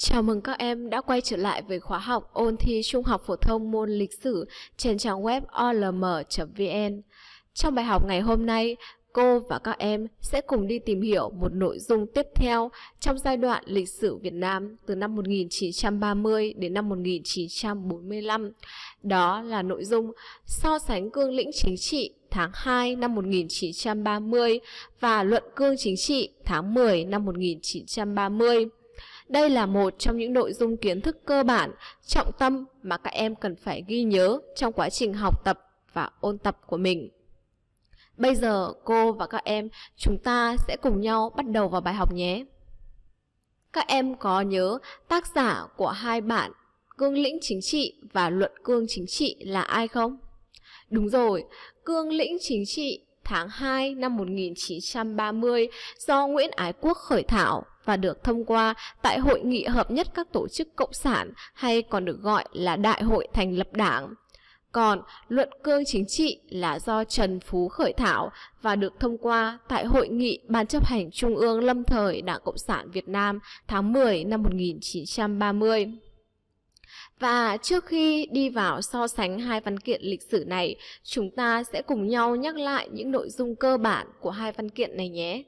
Chào mừng các em đã quay trở lại với khóa học ôn thi Trung học phổ thông môn lịch sử trên trang web olm.vn. Trong bài học ngày hôm nay, cô và các em sẽ cùng đi tìm hiểu một nội dung tiếp theo trong giai đoạn lịch sử Việt Nam từ năm 1930 đến năm 1945. Đó là nội dung so sánh cương lĩnh chính trị tháng 2 năm 1930 và luận cương chính trị tháng 10 năm 1930. Đây là một trong những nội dung kiến thức cơ bản, trọng tâm mà các em cần phải ghi nhớ trong quá trình học tập và ôn tập của mình. Bây giờ cô và các em chúng ta sẽ cùng nhau bắt đầu vào bài học nhé. Các em có nhớ tác giả của hai bản Cương lĩnh chính trị và Luận cương chính trị là ai không? Đúng rồi, Cương lĩnh chính trị tháng 2 năm 1930 do Nguyễn Ái Quốc khởi thảo và được thông qua tại hội nghị hợp nhất các tổ chức cộng sản hay còn được gọi là đại hội thành lập đảng. Còn luận cương chính trị là do Trần Phú khởi thảo và được thông qua tại Hội nghị Ban chấp hành Trung ương lâm thời Đảng Cộng sản Việt Nam tháng 10 năm 1930. Và trước khi đi vào so sánh hai văn kiện lịch sử này, chúng ta sẽ cùng nhau nhắc lại những nội dung cơ bản của hai văn kiện này nhé.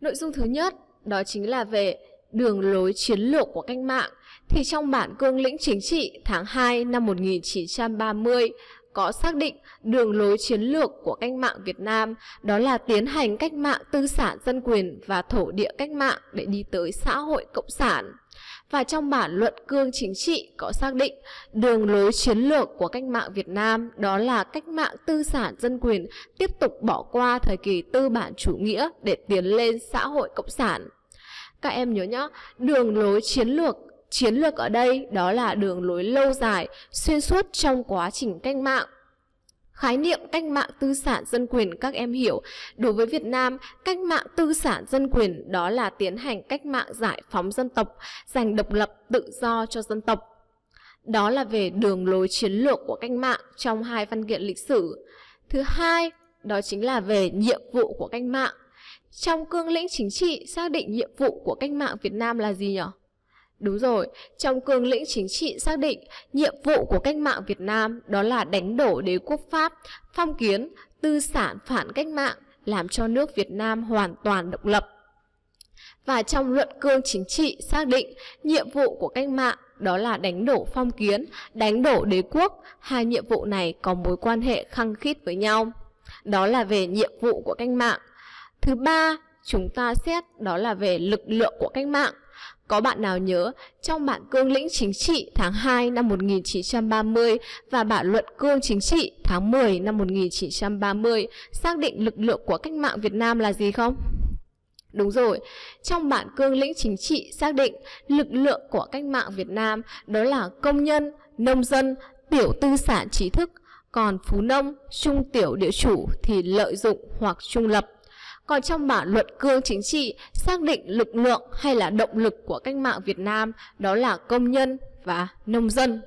Nội dung thứ nhất, đó chính là về đường lối chiến lược của cách mạng. Thì trong bản cương lĩnh chính trị tháng 2 năm 1930 có xác định đường lối chiến lược của cách mạng Việt Nam đó là tiến hành cách mạng tư sản dân quyền và thổ địa cách mạng để đi tới xã hội cộng sản và trong bản luận cương chính trị có xác định đường lối chiến lược của cách mạng Việt Nam đó là cách mạng tư sản dân quyền tiếp tục bỏ qua thời kỳ tư bản chủ nghĩa để tiến lên xã hội cộng sản. Các em nhớ nhá, đường lối chiến lược Chiến lược ở đây đó là đường lối lâu dài, xuyên suốt trong quá trình cách mạng khái niệm cách mạng tư sản dân quyền các em hiểu đối với Việt Nam cách mạng tư sản dân quyền đó là tiến hành cách mạng giải phóng dân tộc giành độc lập tự do cho dân tộc đó là về đường lối chiến lược của cách mạng trong hai văn kiện lịch sử thứ hai đó chính là về nhiệm vụ của cách mạng trong cương lĩnh chính trị xác định nhiệm vụ của cách mạng Việt Nam là gì nhỉ Đúng rồi, trong cương lĩnh chính trị xác định nhiệm vụ của cách mạng Việt Nam đó là đánh đổ đế quốc Pháp, phong kiến, tư sản phản cách mạng, làm cho nước Việt Nam hoàn toàn độc lập. Và trong luận cương chính trị xác định nhiệm vụ của cách mạng đó là đánh đổ phong kiến, đánh đổ đế quốc, hai nhiệm vụ này có mối quan hệ khăng khít với nhau. Đó là về nhiệm vụ của cách mạng. Thứ ba, chúng ta xét đó là về lực lượng của cách mạng. Có bạn nào nhớ, trong bản cương lĩnh chính trị tháng 2 năm 1930 và bản luận cương chính trị tháng 10 năm 1930 xác định lực lượng của cách mạng Việt Nam là gì không? Đúng rồi, trong bản cương lĩnh chính trị xác định lực lượng của cách mạng Việt Nam đó là công nhân, nông dân, tiểu tư sản trí thức, còn phú nông, trung tiểu địa chủ thì lợi dụng hoặc trung lập. Còn trong bản luận cương chính trị, xác định lực lượng hay là động lực của cách mạng Việt Nam đó là công nhân và nông dân.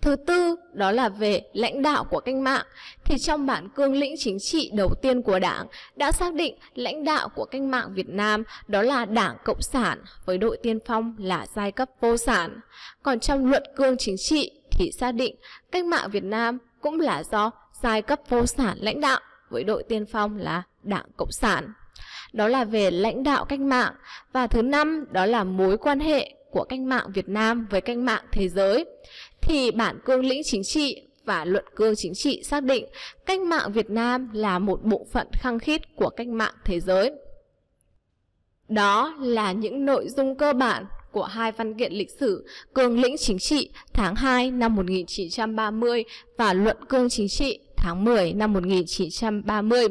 Thứ tư, đó là về lãnh đạo của cách mạng. Thì trong bản cương lĩnh chính trị đầu tiên của Đảng đã xác định lãnh đạo của cách mạng Việt Nam đó là Đảng Cộng sản với đội tiên phong là giai cấp vô sản. Còn trong luận cương chính trị thì xác định cách mạng Việt Nam cũng là do giai cấp vô sản lãnh đạo với đội tiên phong là Đảng Cộng sản. Đó là về lãnh đạo cách mạng và thứ năm đó là mối quan hệ của cách mạng Việt Nam với cách mạng thế giới. Thì bản cương lĩnh chính trị và luận cương chính trị xác định cách mạng Việt Nam là một bộ phận khăng khít của cách mạng thế giới. Đó là những nội dung cơ bản của hai văn kiện lịch sử Cương lĩnh chính trị tháng 2 năm 1930 và Luận cương chính trị tháng 10 năm 1930.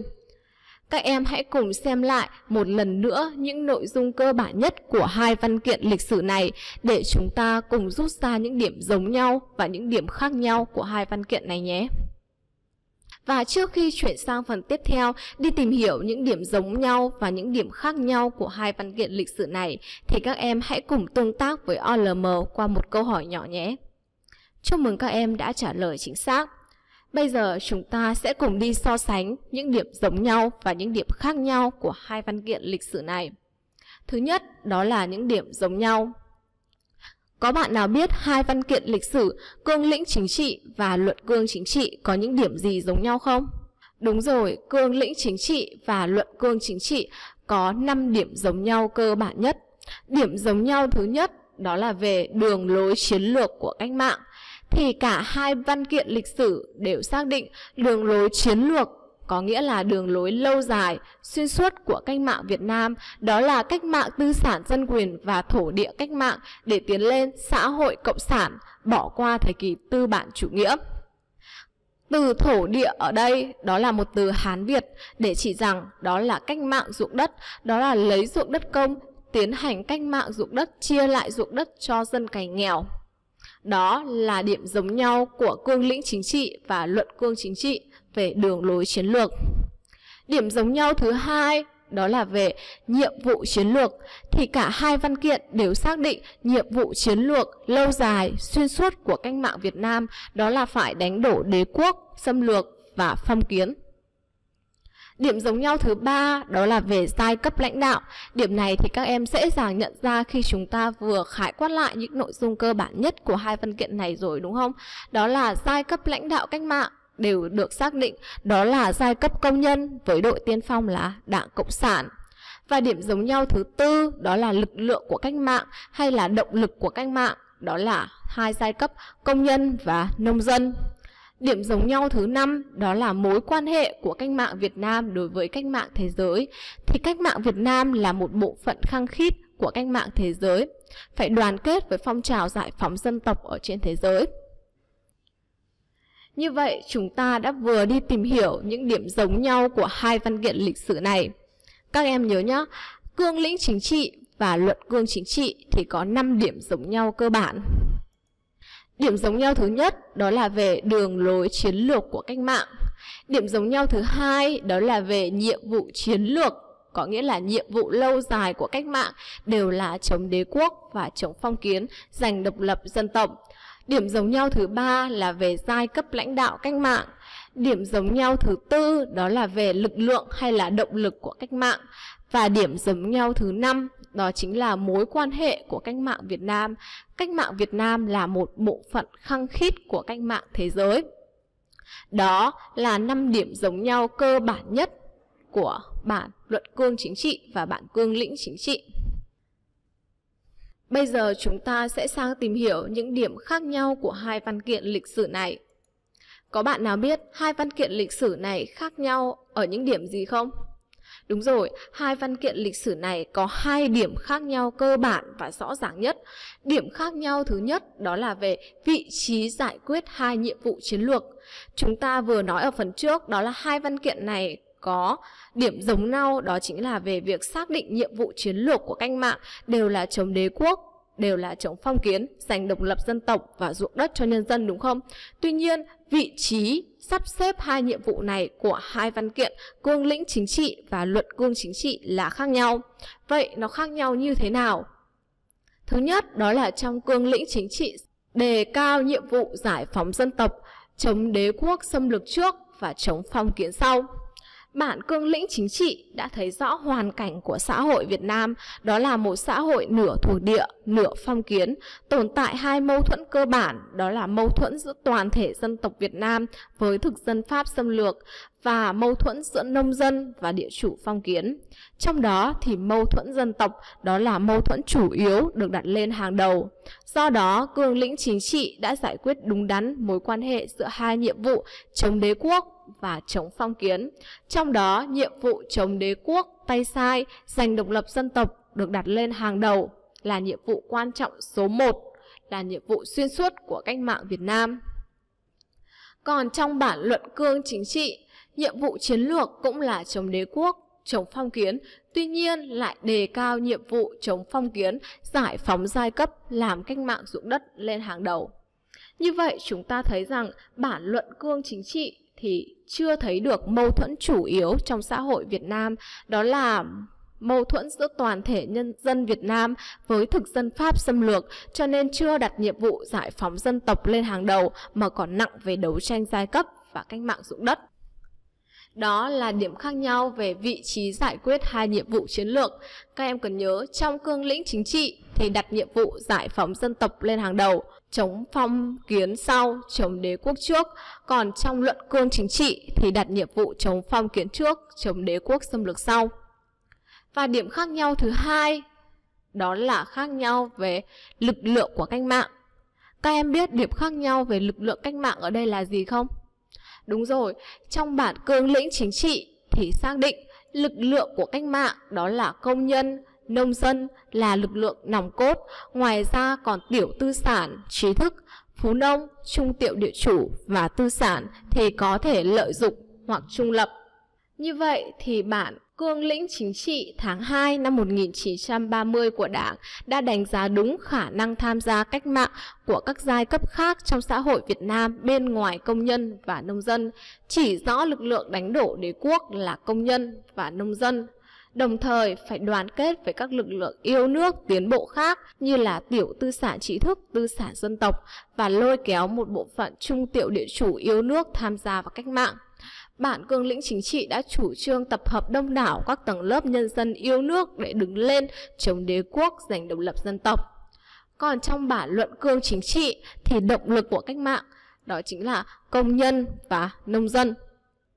Các em hãy cùng xem lại một lần nữa những nội dung cơ bản nhất của hai văn kiện lịch sử này để chúng ta cùng rút ra những điểm giống nhau và những điểm khác nhau của hai văn kiện này nhé. Và trước khi chuyển sang phần tiếp theo đi tìm hiểu những điểm giống nhau và những điểm khác nhau của hai văn kiện lịch sử này thì các em hãy cùng tương tác với OLM qua một câu hỏi nhỏ nhé. Chúc mừng các em đã trả lời chính xác. Bây giờ chúng ta sẽ cùng đi so sánh những điểm giống nhau và những điểm khác nhau của hai văn kiện lịch sử này. Thứ nhất, đó là những điểm giống nhau. Có bạn nào biết hai văn kiện lịch sử Cương lĩnh chính trị và Luận cương chính trị có những điểm gì giống nhau không? Đúng rồi, Cương lĩnh chính trị và Luận cương chính trị có 5 điểm giống nhau cơ bản nhất. Điểm giống nhau thứ nhất đó là về đường lối chiến lược của cách mạng thì cả hai văn kiện lịch sử đều xác định đường lối chiến lược có nghĩa là đường lối lâu dài, xuyên suốt của cách mạng Việt Nam, đó là cách mạng tư sản dân quyền và thổ địa cách mạng để tiến lên xã hội cộng sản, bỏ qua thời kỳ tư bản chủ nghĩa. Từ thổ địa ở đây, đó là một từ Hán Việt để chỉ rằng đó là cách mạng ruộng đất, đó là lấy ruộng đất công, tiến hành cách mạng ruộng đất, chia lại ruộng đất cho dân cày nghèo. Đó là điểm giống nhau của cương lĩnh chính trị và luận cương chính trị về đường lối chiến lược. Điểm giống nhau thứ hai đó là về nhiệm vụ chiến lược thì cả hai văn kiện đều xác định nhiệm vụ chiến lược lâu dài xuyên suốt của cách mạng Việt Nam đó là phải đánh đổ đế quốc, xâm lược và phong kiến. Điểm giống nhau thứ ba đó là về giai cấp lãnh đạo. Điểm này thì các em dễ dàng nhận ra khi chúng ta vừa khái quát lại những nội dung cơ bản nhất của hai văn kiện này rồi đúng không? Đó là giai cấp lãnh đạo cách mạng đều được xác định đó là giai cấp công nhân với đội tiên phong là Đảng Cộng sản. Và điểm giống nhau thứ tư đó là lực lượng của cách mạng hay là động lực của cách mạng, đó là hai giai cấp công nhân và nông dân. Điểm giống nhau thứ năm đó là mối quan hệ của cách mạng Việt Nam đối với cách mạng thế giới. Thì cách mạng Việt Nam là một bộ phận khăng khít của cách mạng thế giới, phải đoàn kết với phong trào giải phóng dân tộc ở trên thế giới. Như vậy, chúng ta đã vừa đi tìm hiểu những điểm giống nhau của hai văn kiện lịch sử này. Các em nhớ nhé, cương lĩnh chính trị và luận cương chính trị thì có 5 điểm giống nhau cơ bản. Điểm giống nhau thứ nhất đó là về đường lối chiến lược của cách mạng. Điểm giống nhau thứ hai đó là về nhiệm vụ chiến lược, có nghĩa là nhiệm vụ lâu dài của cách mạng đều là chống đế quốc và chống phong kiến, giành độc lập dân tộc. Điểm giống nhau thứ ba là về giai cấp lãnh đạo cách mạng. Điểm giống nhau thứ tư đó là về lực lượng hay là động lực của cách mạng. Và điểm giống nhau thứ năm đó chính là mối quan hệ của cách mạng Việt Nam. Cách mạng Việt Nam là một bộ phận khăng khít của cách mạng thế giới. Đó là năm điểm giống nhau cơ bản nhất của bản luận cương chính trị và bản cương lĩnh chính trị. Bây giờ chúng ta sẽ sang tìm hiểu những điểm khác nhau của hai văn kiện lịch sử này. Có bạn nào biết hai văn kiện lịch sử này khác nhau ở những điểm gì không? Đúng rồi, hai văn kiện lịch sử này có hai điểm khác nhau cơ bản và rõ ràng nhất. Điểm khác nhau thứ nhất đó là về vị trí giải quyết hai nhiệm vụ chiến lược. Chúng ta vừa nói ở phần trước đó là hai văn kiện này có điểm giống nhau đó chính là về việc xác định nhiệm vụ chiến lược của cách mạng đều là chống đế quốc đều là chống phong kiến, giành độc lập dân tộc và ruộng đất cho nhân dân đúng không? Tuy nhiên, vị trí sắp xếp hai nhiệm vụ này của hai văn kiện cương lĩnh chính trị và luận cương chính trị là khác nhau. Vậy nó khác nhau như thế nào? Thứ nhất, đó là trong cương lĩnh chính trị đề cao nhiệm vụ giải phóng dân tộc, chống đế quốc xâm lược trước và chống phong kiến sau bản cương lĩnh chính trị đã thấy rõ hoàn cảnh của xã hội Việt Nam, đó là một xã hội nửa thuộc địa, nửa phong kiến, tồn tại hai mâu thuẫn cơ bản, đó là mâu thuẫn giữa toàn thể dân tộc Việt Nam với thực dân Pháp xâm lược và mâu thuẫn giữa nông dân và địa chủ phong kiến. Trong đó thì mâu thuẫn dân tộc đó là mâu thuẫn chủ yếu được đặt lên hàng đầu. Do đó, cương lĩnh chính trị đã giải quyết đúng đắn mối quan hệ giữa hai nhiệm vụ chống đế quốc và chống phong kiến. Trong đó, nhiệm vụ chống đế quốc, tay sai, giành độc lập dân tộc được đặt lên hàng đầu là nhiệm vụ quan trọng số 1, là nhiệm vụ xuyên suốt của cách mạng Việt Nam. Còn trong bản luận cương chính trị Nhiệm vụ chiến lược cũng là chống đế quốc, chống phong kiến, tuy nhiên lại đề cao nhiệm vụ chống phong kiến, giải phóng giai cấp, làm cách mạng ruộng đất lên hàng đầu. Như vậy chúng ta thấy rằng bản luận cương chính trị thì chưa thấy được mâu thuẫn chủ yếu trong xã hội Việt Nam, đó là mâu thuẫn giữa toàn thể nhân dân Việt Nam với thực dân Pháp xâm lược cho nên chưa đặt nhiệm vụ giải phóng dân tộc lên hàng đầu mà còn nặng về đấu tranh giai cấp và cách mạng dụng đất. Đó là điểm khác nhau về vị trí giải quyết hai nhiệm vụ chiến lược. Các em cần nhớ trong cương lĩnh chính trị thì đặt nhiệm vụ giải phóng dân tộc lên hàng đầu, chống phong kiến sau, chống đế quốc trước. Còn trong luận cương chính trị thì đặt nhiệm vụ chống phong kiến trước, chống đế quốc xâm lược sau. Và điểm khác nhau thứ hai đó là khác nhau về lực lượng của cách mạng. Các em biết điểm khác nhau về lực lượng cách mạng ở đây là gì không? Đúng rồi, trong bản cương lĩnh chính trị thì xác định lực lượng của cách mạng đó là công nhân, nông dân là lực lượng nòng cốt, ngoài ra còn tiểu tư sản, trí thức, phú nông, trung tiểu địa chủ và tư sản thì có thể lợi dụng hoặc trung lập. Như vậy thì bản Cương lĩnh chính trị tháng 2 năm 1930 của Đảng đã đánh giá đúng khả năng tham gia cách mạng của các giai cấp khác trong xã hội Việt Nam bên ngoài công nhân và nông dân, chỉ rõ lực lượng đánh đổ đế quốc là công nhân và nông dân, đồng thời phải đoàn kết với các lực lượng yêu nước tiến bộ khác như là tiểu tư sản trí thức, tư sản dân tộc và lôi kéo một bộ phận trung tiểu địa chủ yêu nước tham gia vào cách mạng. Bản cương lĩnh chính trị đã chủ trương tập hợp đông đảo các tầng lớp nhân dân yêu nước để đứng lên chống đế quốc giành độc lập dân tộc. Còn trong bản luận cương chính trị thì động lực của cách mạng đó chính là công nhân và nông dân.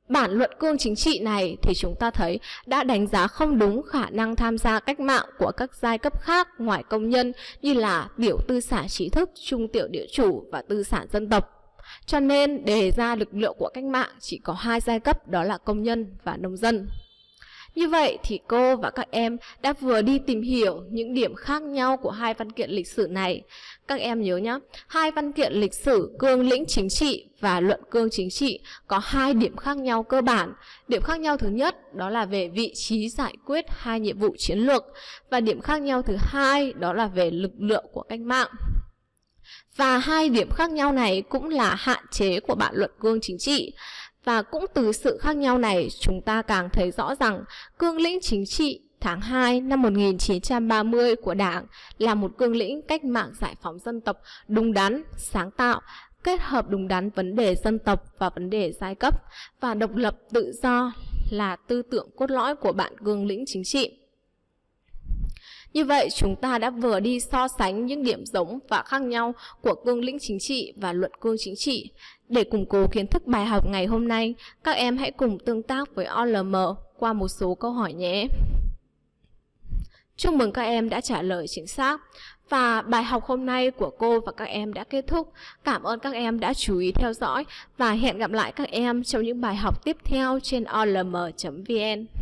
Bản luận cương chính trị này thì chúng ta thấy đã đánh giá không đúng khả năng tham gia cách mạng của các giai cấp khác ngoài công nhân như là tiểu tư sản trí thức, trung tiểu địa chủ và tư sản dân tộc. Cho nên đề ra lực lượng của cách mạng chỉ có hai giai cấp đó là công nhân và nông dân. Như vậy thì cô và các em đã vừa đi tìm hiểu những điểm khác nhau của hai văn kiện lịch sử này. Các em nhớ nhé, hai văn kiện lịch sử cương lĩnh chính trị và luận cương chính trị có hai điểm khác nhau cơ bản. Điểm khác nhau thứ nhất đó là về vị trí giải quyết hai nhiệm vụ chiến lược và điểm khác nhau thứ hai đó là về lực lượng của cách mạng. Và hai điểm khác nhau này cũng là hạn chế của bạn luận cương chính trị. Và cũng từ sự khác nhau này, chúng ta càng thấy rõ rằng cương lĩnh chính trị tháng 2 năm 1930 của Đảng là một cương lĩnh cách mạng giải phóng dân tộc đúng đắn, sáng tạo, kết hợp đúng đắn vấn đề dân tộc và vấn đề giai cấp và độc lập tự do là tư tưởng cốt lõi của bạn cương lĩnh chính trị. Như vậy, chúng ta đã vừa đi so sánh những điểm giống và khác nhau của cương lĩnh chính trị và luận cương chính trị. Để củng cố kiến thức bài học ngày hôm nay, các em hãy cùng tương tác với OLM qua một số câu hỏi nhé. Chúc mừng các em đã trả lời chính xác. Và bài học hôm nay của cô và các em đã kết thúc. Cảm ơn các em đã chú ý theo dõi và hẹn gặp lại các em trong những bài học tiếp theo trên olm.vn.